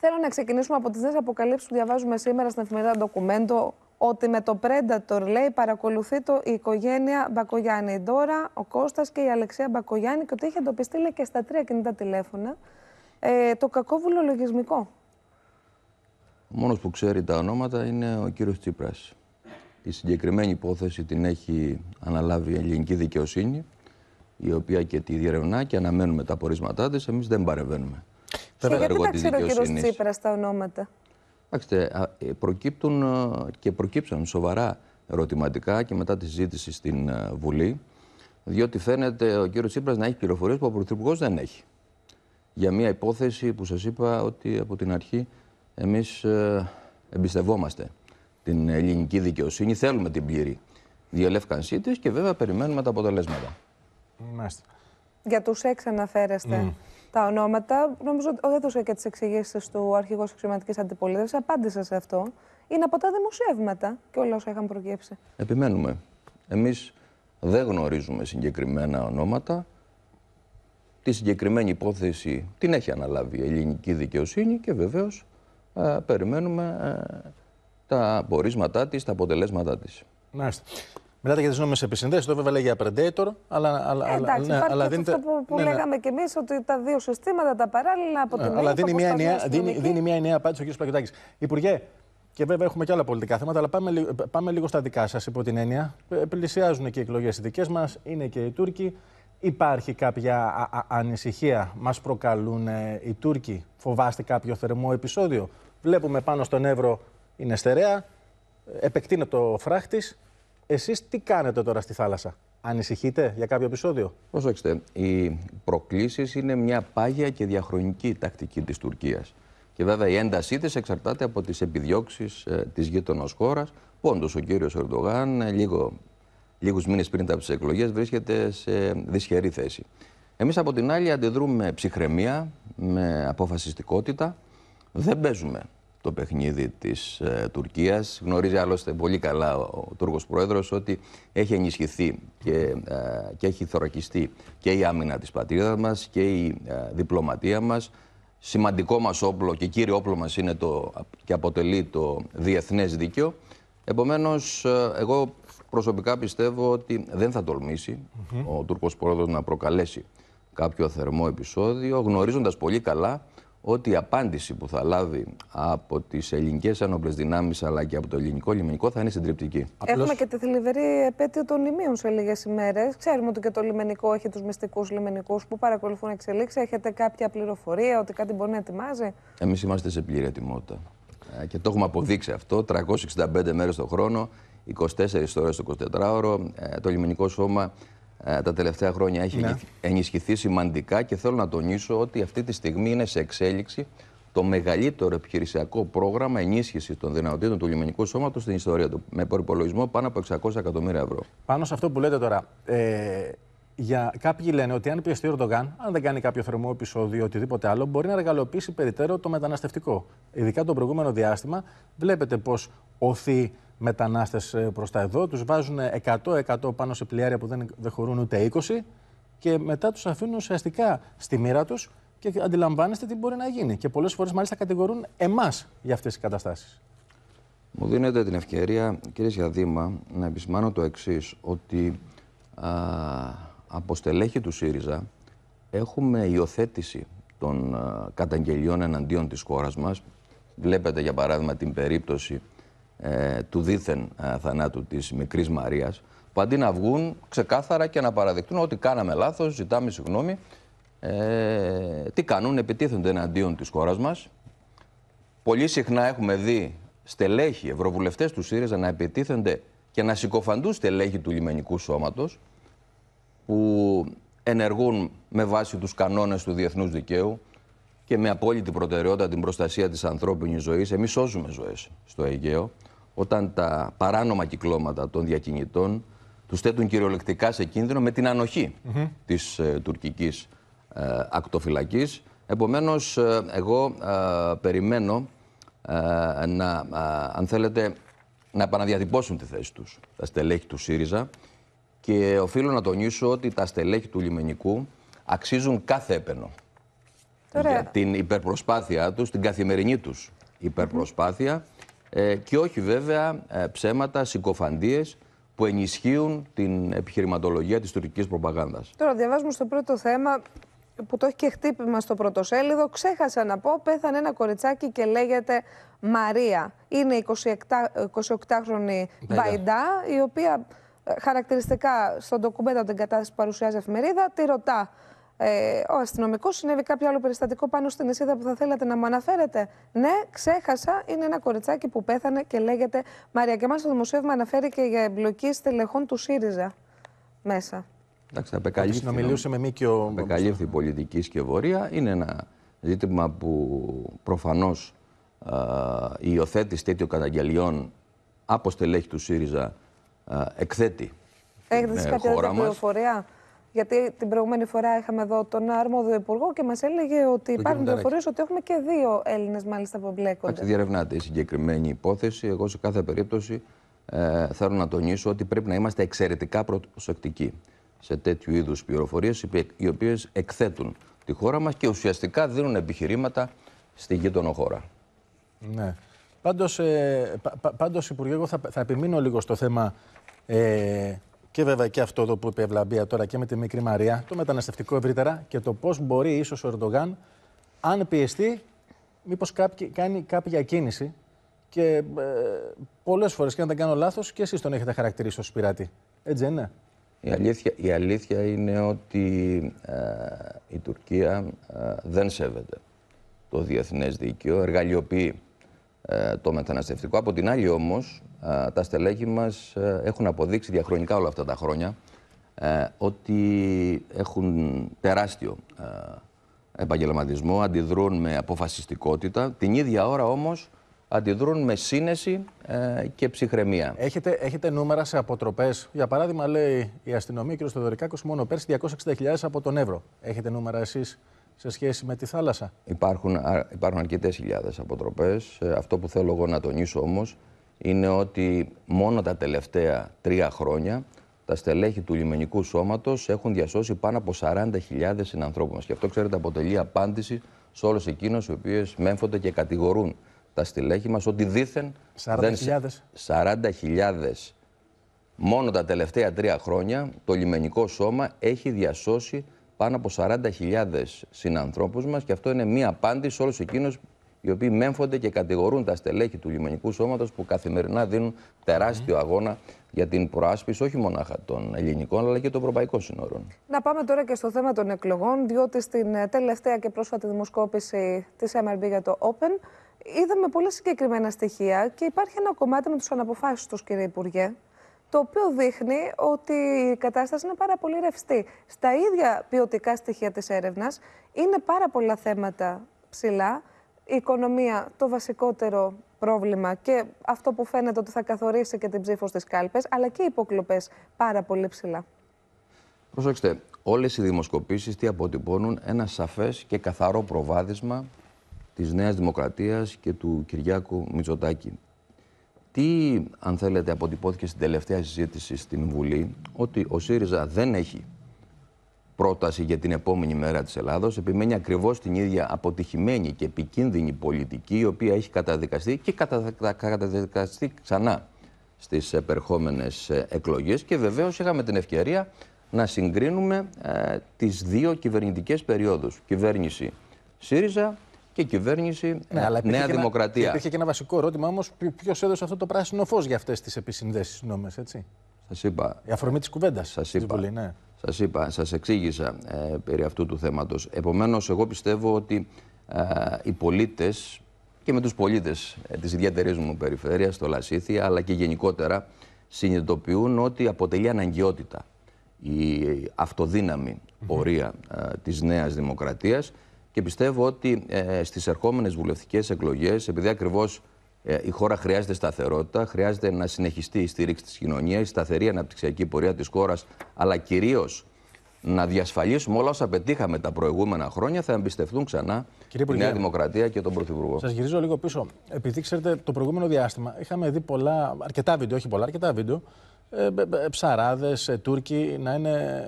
Θέλω να ξεκινήσουμε από τις νέες αποκαλύψεις που διαβάζουμε σήμερα στην εφημερίδα Ντοκουμέντο ότι με το Predator, λέει, παρακολουθεί το η οικογένεια Μπακογιάννη. Η ο Κώστας και η Αλεξία Μπακογιάννη και ότι είχε εντοπιστεί, λέει, και στα τρία κινητά τηλέφωνα ε, το κακόβουλο λογισμικό. Ο μόνος που ξέρει τα ονόματα είναι ο κύριος Τσίπρας. Η συγκεκριμένη υπόθεση την έχει αναλάβει η ελληνική δικαιοσύνη, η οποία και τη διερευνά και αναμένουμε τα πορίσματά της. Εμείς δεν παρεβαίνουμε. Ε, δεν και γιατί τα ξέρει ο κύριο Τσίπρας τα ονόματα. Κοιτάξτε, ε, προκύπτουν ε, και προκύψαν σοβαρά ερωτηματικά και μετά τη συζήτηση στην Βουλή, διότι φαίνεται ο κύριος Τσίπρας να έχει πληροφορίες που ο Πρωθυπουργός δεν έχει. Για μια υπόθεση που σας είπα ότι από την αρχή εμείς εμπιστευόμαστε την ελληνική δικαιοσύνη, θέλουμε την πλήρη διελεύκανσή της και βέβαια περιμένουμε τα αποτελέσματα. Μάλιστα. Για τους έξι αναφέρεστε τα ονόματα. Νομίζω ότι έδωσα και τις εξηγήσεις του αρχηγού εξωματική αντιπολίτευσης. Απάντησα σε αυτό. Είναι από τα δημοσιεύματα και όλα όσα είχαν προκύψει. Επιμένουμε. Εμείς δεν γνωρίζουμε συγκεκριμένα ονόματα. Τη συγκεκριμένη υπόθεση την έχει αναλάβει η ελληνική δικαιοσύνη και βεβαίως ε, περιμένουμε ε, τα πορίσματά της, τα αποτελέσματά της. Μιλάτε για τις νόμιμες επισυνδέσεις. Το βέβαια λέει για predator, αλλά. Ε, αλλά Εντάξει, ναι, αλλά αυτό που, που ναι, ναι. λέγαμε κι εμείς, ότι τα δύο συστήματα, τα παράλληλα από ε, την ναι, Αλλά δίνει μια, ενιαία δίνει, μια νέα απάντηση ο κ. Πακετάκης. Υπουργέ, και βέβαια έχουμε και άλλα πολιτικά θέματα, αλλά πάμε, λίγο στα δικά σας, υπό την έννοια. Ε, πλησιάζουν και οι εκλογές οι δικές μας, είναι και οι Τούρκοι. Υπάρχει κάποια ανησυχία, μας προκαλούν οι Τούρκοι. Φοβάστε κάποιο θερμό επεισόδιο. Βλέπουμε πάνω στον Εύρο είναι στερεά, επεκτείνεται ο φράχτης. Εσείς τι κάνετε τώρα στη θάλασσα, Ανησυχείτε για κάποιο επεισόδιο. Προσέξτε, οι προκλήσεις είναι μια πάγια και διαχρονική τακτική της Τουρκίας. Και βέβαια η έντασή της εξαρτάται από τις επιδιώξεις ε, της γείτονος χώρας. Όντως ο κύριος Ερντογάν, ε, λίγο, λίγους μήνες πριν από τις εκλογές, βρίσκεται σε δυσχερή θέση. Εμείς από την άλλη αντιδρούμε ψυχραιμία, με αποφασιστικότητα. Δεν παίζουμε το παιχνίδι της ε, Τουρκίας. Γνωρίζει άλλωστε πολύ καλά ο, Τούρκος Πρόεδρος ότι έχει ενισχυθεί και, ε, και έχει θωρακιστεί και η άμυνα της πατρίδας μας και η ε, διπλωματία μας. Σημαντικό μας όπλο και κύριο όπλο μας είναι το, και αποτελεί το διεθνές δίκαιο. Επομένως, ε, εγώ προσωπικά πιστεύω ότι δεν θα τολμήσει ο Τούρκος Πρόεδρος να προκαλέσει κάποιο θερμό επεισόδιο, γνωρίζοντας πολύ καλά ότι η απάντηση που θα λάβει από τις ελληνικές ένοπλες δυνάμεις αλλά και από το ελληνικό λιμενικό θα είναι συντριπτική. Έχουμε Απλώς... και τη θλιβερή επέτειο των λιμίων σε λίγες ημέρες. Ξέρουμε ότι και το λιμενικό έχει τους μυστικούς λιμενικούς που παρακολουθούν εξελίξεις. Έχετε κάποια πληροφορία ότι κάτι μπορεί να ετοιμάζει. Εμείς είμαστε σε πλήρη ετοιμότητα. Ε, και το έχουμε αποδείξει αυτό. 365 μέρες το χρόνο, 24 ώρες το 24ωρο. Ε, το λιμενικό σώμα ε, τα τελευταία χρόνια έχει ναι. ενισχυθεί σημαντικά και θέλω να τονίσω ότι αυτή τη στιγμή είναι σε εξέλιξη το μεγαλύτερο επιχειρησιακό πρόγραμμα ενίσχυσης των δυνατοτήτων του λιμενικού σώματος στην ιστορία του, με προπολογισμό πάνω από 600 εκατομμύρια ευρώ. Πάνω σε αυτό που λέτε τώρα, ε, για, κάποιοι λένε ότι αν πιεστεί ο Ερντογάν, αν δεν κάνει κάποιο θερμό επεισόδιο ή οτιδήποτε άλλο, μπορεί να εργαλοποιήσει περιττέρω το μεταναστευτικό. Ειδικά το προηγούμενο διάστημα, βλέπετε πώ οθεί μετανάστες ε, προς τα εδώ, τους βάζουν 100-100 πάνω σε πλοιάρια που δεν, δεν χωρούν ούτε 20 και μετά τους αφήνουν ουσιαστικά στη μοίρα τους και αντιλαμβάνεστε τι μπορεί να γίνει. Και πολλές φορές μάλιστα κατηγορούν εμάς για αυτές τις καταστάσεις. Μου δίνετε την ευκαιρία, κύριε Σιαδήμα, να επισημάνω το εξής, ότι α, από στελέχη του ΣΥΡΙΖΑ έχουμε υιοθέτηση των α, καταγγελιών εναντίον της χώρας μας. Βλέπετε για παράδειγμα την περίπτωση ε, του δίθεν ε, θανάτου της μικρής Μαρίας που αντί να βγουν ξεκάθαρα και να παραδεχτούν ότι κάναμε λάθος, ζητάμε συγγνώμη ε, τι κάνουν, επιτίθενται εναντίον της χώρας μας πολύ συχνά έχουμε δει στελέχη ευρωβουλευτές του ΣΥΡΙΖΑ να επιτίθενται και να συκοφαντούν στελέχη του λιμενικού σώματος, που ενεργούν με βάση τους κανόνες του διεθνούς δικαίου και με απόλυτη προτεραιότητα την προστασία της ανθρώπινης ζωής. Εμείς σώζουμε ζωές στο Αιγαίο όταν τα παράνομα κυκλώματα των διακινητών τους θέτουν κυριολεκτικά σε κίνδυνο με την ανοχή mm -hmm. της ε, τουρκικής ε, ακτοφυλακής. Επομένως, ε, εγώ ε, περιμένω να, αν θέλετε, να επαναδιατυπώσουν τη θέση τους τα στελέχη του ΣΥΡΙΖΑ και οφείλω να τονίσω ότι τα στελέχη του λιμενικού αξίζουν κάθε έπαινο την υπερπροσπάθειά τους, την καθημερινή τους υπερπροσπάθεια ε, και όχι βέβαια ε, ψέματα, συκοφαντίες που ενισχύουν την επιχειρηματολογία της τουρκικής προπαγάνδας. Τώρα διαβάζουμε στο πρώτο θέμα που το έχει και χτύπημα στο πρωτοσέλιδο. Ξέχασα να πω, πέθανε ένα κοριτσάκι και λέγεται Μαρία. Είναι 28χρονη Βαϊντά η οποία ε, χαρακτηριστικά στον ντοκουμέντα την κατάσταση που παρουσιάζει η εφημερίδα, τη ρωτά ε, ο αστυνομικός, συνέβη κάποιο άλλο περιστατικό πάνω στην εσίδα που θα θέλατε να μου αναφέρετε. Ναι, ξέχασα. Είναι ένα κοριτσάκι που πέθανε και λέγεται Μαρία. Και μάλιστα το δημοσίευμα αναφέρει και για εμπλοκή στελεχών του ΣΥΡΙΖΑ μέσα. Εντάξει, απεκαλύφθη. Να μιλούσε ναι. με Απεκαλύφθη πολιτική σκευωρία. Είναι ένα ζήτημα που προφανώς η υιοθέτηση τέτοιων καταγγελιών από στελέχη του ΣΥΡΙΖΑ εκθέτει. Έχετε ε, κάποια πληροφορία. Γιατί την προηγούμενη φορά είχαμε εδώ τον αρμόδιο υπουργό και μας έλεγε ότι υπάρχουν πληροφορίες ότι έχουμε και δύο Έλληνες μάλιστα που εμπλέκονται. Κάτι διερευνάται η συγκεκριμένη υπόθεση. Εγώ σε κάθε περίπτωση ε, θέλω να τονίσω ότι πρέπει να είμαστε εξαιρετικά προσεκτικοί σε τέτοιου είδους πληροφορίες, οι οποίες εκθέτουν τη χώρα μας και ουσιαστικά δίνουν επιχειρήματα στη γείτονο χώρα. Ναι. ε, Υπουργέ, εγώ θα, θα επιμείνω λίγο στο θέμα ε, και βέβαια και αυτό εδώ που είπε η Ευλαμπία τώρα και με τη μικρή Μαρία, το μεταναστευτικό ευρύτερα και το πώς μπορεί ίσως ο Ερντογάν, αν πιεστεί, μήπως κάνει κάποια κίνηση. Και ε, πολλές φορές, και αν δεν κάνω λάθος, και εσείς τον έχετε χαρακτηρίσει ως πειράτη. Έτσι δεν είναι. Η αλήθεια, η αλήθεια είναι ότι ε, η Τουρκία ε, δεν σέβεται το διεθνές δίκαιο, εργαλειοποιεί ε, το μεταναστευτικό. Από την άλλη όμως, ε, τα στελέχη μας ε, έχουν αποδείξει διαχρονικά όλα αυτά τα χρόνια ότι έχουν τεράστιο επαγγελματισμό, αντιδρούν με αποφασιστικότητα. Την ίδια ώρα όμως αντιδρούν με σύνεση και ψυχραιμία. Έχετε, έχετε νούμερα σε αποτροπές, Για παράδειγμα, λέει η αστυνομία, κ. Θεοδωρικάκος, μόνο πέρσι 260.000 από τον Εύρο. Έχετε νούμερα εσείς σε σχέση με τη θάλασσα. Υπάρχουν, υπάρχουν αρκετές χιλιάδες αποτροπές. Ε, αυτό που θέλω εγώ να τονίσω όμως είναι ότι μόνο τα τελευταία τρία χρόνια τα στελέχη του λιμενικού σώματος έχουν διασώσει πάνω από 40.000 συνανθρώπους μας. Και αυτό, ξέρετε, αποτελεί απάντηση σε όλους εκείνους οι οποίες μέμφονται και κατηγορούν τα στελέχη μας ότι δήθεν... 40.000. 40.000. Μόνο τα τελευταία τρία χρόνια το λιμενικό σώμα έχει διασώσει πάνω από 40.000 συνανθρώπους μας και αυτό είναι μία απάντηση σε όλους εκείνους οι οποίοι μέμφονται και κατηγορούν τα στελέχη του λιμενικού σώματος που καθημερινά δίνουν τεράστιο ναι. αγώνα για την προάσπιση όχι μονάχα των ελληνικών αλλά και των ευρωπαϊκών σύνορων. Να πάμε τώρα και στο θέμα των εκλογών, διότι στην ε, τελευταία και πρόσφατη δημοσκόπηση της MRB για το Open είδαμε πολλά συγκεκριμένα στοιχεία και υπάρχει ένα κομμάτι με τους τους κύριε Υπουργέ, το οποίο δείχνει ότι η κατάσταση είναι πάρα πολύ ρευστή. Στα ίδια ποιοτικά στοιχεία της έρευνας είναι πάρα πολλά θέματα ψηλά. Η οικονομία το βασικότερο πρόβλημα και αυτό που φαίνεται ότι θα καθορίσει και την ψήφο στις κάλπες, αλλά και οι υποκλοπές πάρα πολύ ψηλά. Προσέξτε, όλες οι δημοσκοπήσεις τι αποτυπώνουν ένα σαφές και καθαρό προβάδισμα της Νέας Δημοκρατίας και του Κυριάκου Μητσοτάκη τι, αν θέλετε, αποτυπώθηκε στην τελευταία συζήτηση στην Βουλή, ότι ο ΣΥΡΙΖΑ δεν έχει πρόταση για την επόμενη μέρα της Ελλάδος, επιμένει ακριβώς την ίδια αποτυχημένη και επικίνδυνη πολιτική, η οποία έχει καταδικαστεί και καταδικαστεί ξανά στις επερχόμενες ε, εκλογές και βεβαίως είχαμε την ευκαιρία να συγκρίνουμε ε, τις δύο κυβερνητικές περιόδους. Κυβέρνηση ΣΥΡΙΖΑ και κυβέρνηση ναι, αλλά Νέα και Δημοκρατία. υπήρχε και ένα βασικό ερώτημα όμως, ποιο έδωσε αυτό το πράσινο φως για αυτές τις επισυνδέσεις νόμες, έτσι. Σας είπα. Η αφορμή της κουβέντας. Σας είπα. Ναι. Σας είπα, σας εξήγησα ε, περί αυτού του θέματος. Επομένως, εγώ πιστεύω ότι ε, οι πολίτες και με τους πολίτες ε, της ιδιαίτερης μου περιφέρειας στο Λασίθι, αλλά και γενικότερα, συνειδητοποιούν ότι αποτελεί αναγκαιότητα η αυτοδύναμη πορεία ε, της νέας δημοκρατίας και πιστεύω ότι ε, στις ερχόμενες βουλευτικές εκλογές, επειδή ακριβώς ε, η χώρα χρειάζεται σταθερότητα, χρειάζεται να συνεχιστεί η στήριξη της κοινωνίας, η σταθερή αναπτυξιακή πορεία της χώρας, αλλά κυρίως να διασφαλίσουμε όλα όσα πετύχαμε τα προηγούμενα χρόνια, θα εμπιστευτούν ξανά Κύριε τη Νέα Δημοκρατία και τον Πρωθυπουργό. Σας γυρίζω λίγο πίσω. Επειδή ξέρετε, το προηγούμενο διάστημα είχαμε δει πολλά, αρκετά βίντεο, όχι πολλά, αρκετά βίντεο, ε, ε, ε, ε Τούρκοι να είναι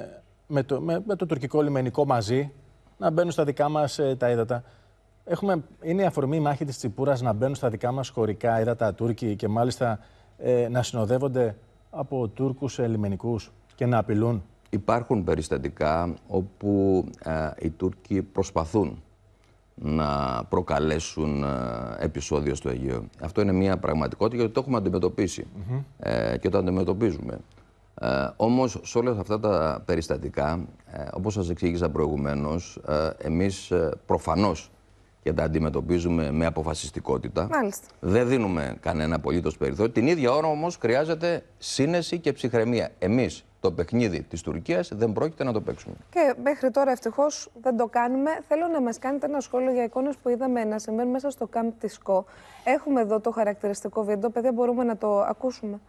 με το, με, με το τουρκικό λιμενικό μαζί να μπαίνουν στα δικά μας ε, τα ύδατα. Έχουμε, είναι η αφορμή μάχη της Τσιπούρας να μπαίνουν στα δικά μας χωρικά ύδατα Τούρκοι και μάλιστα ε, να συνοδεύονται από Τούρκους ελληνικού και να απειλούν. Υπάρχουν περιστατικά όπου ε, οι Τούρκοι προσπαθούν να προκαλέσουν επεισόδιο στο Αιγαίο. Αυτό είναι μια πραγματικότητα γιατί το έχουμε αντιμετωπίσει και το αντιμετωπίζουμε. Ε, όμως σε όλα αυτά τα περιστατικά, ε, όπως σας εξήγησα προηγουμένως, ε, εμείς ε, προφανώς και τα αντιμετωπίζουμε με αποφασιστικότητα. Μάλιστα. Δεν δίνουμε κανένα απολύτως περιθώριο. Την ίδια ώρα όμως χρειάζεται σύνεση και ψυχραιμία. Εμείς το παιχνίδι της Τουρκίας δεν πρόκειται να το παίξουμε. Και μέχρι τώρα ευτυχώς δεν το κάνουμε. Θέλω να μας κάνετε ένα σχόλιο για εικόνες που είδαμε να συμβαίνουν μέσα στο κάμπ τη ΚΟ. Έχουμε εδώ το χαρακτηριστικό βίντεο. Παιδιά, μπορούμε να το ακούσουμε.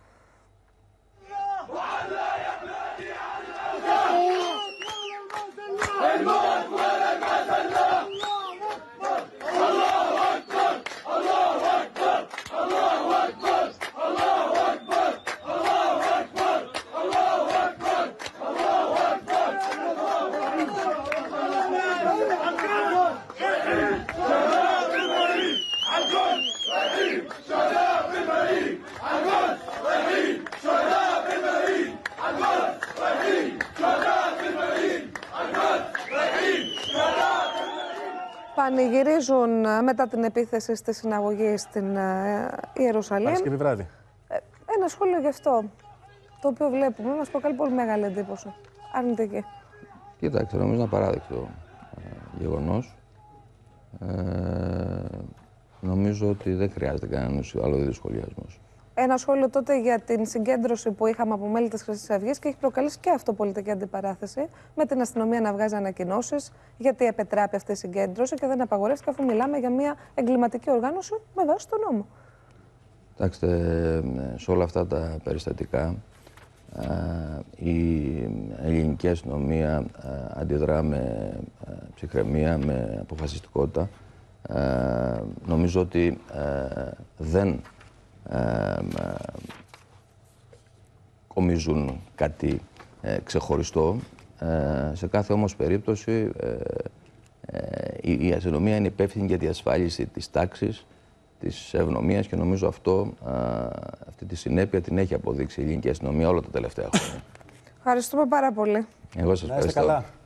πανηγυρίζουν ε, μετά την επίθεση στη συναγωγή στην ε, Ιερουσαλήμ. Παρασκευή βράδυ. Ε, ένα σχόλιο γι' αυτό, το οποίο βλέπουμε, μας προκαλεί πολύ μεγάλη εντύπωση. Αρνητική. Κοίταξε, νομίζω είναι απαράδεκτο ε, γεγονός. Ε, νομίζω ότι δεν χρειάζεται κανένας άλλο είδους σχολιασμός ένα σχόλιο τότε για την συγκέντρωση που είχαμε από μέλη της Χρυσής Αυγής και έχει προκαλέσει και αυτό αντιπαράθεση με την αστυνομία να βγάζει ανακοινώσεις γιατί επετράπη αυτή η συγκέντρωση και δεν απαγορεύτηκε αφού μιλάμε για μια εγκληματική οργάνωση με βάση τον νόμο. Κοιτάξτε, σε όλα αυτά τα περιστατικά ε, η ελληνική αστυνομία ε, αντιδρά με ε, ψυχραιμία, με αποφασιστικότητα. Νομίζω ότι δεν ε, κομίζουν κάτι ε, ξεχωριστό. Ε, σε κάθε όμως περίπτωση η αστυνομία είναι υπεύθυνη για τη ασφάλιση της τάξης, της ευνομίας και νομίζω αυτό, αυτή τη συνέπεια την έχει αποδείξει η ελληνική αστυνομία όλα τα τελευταία χρόνια. Ευχαριστούμε πάρα πολύ. Εγώ σας ευχαριστώ.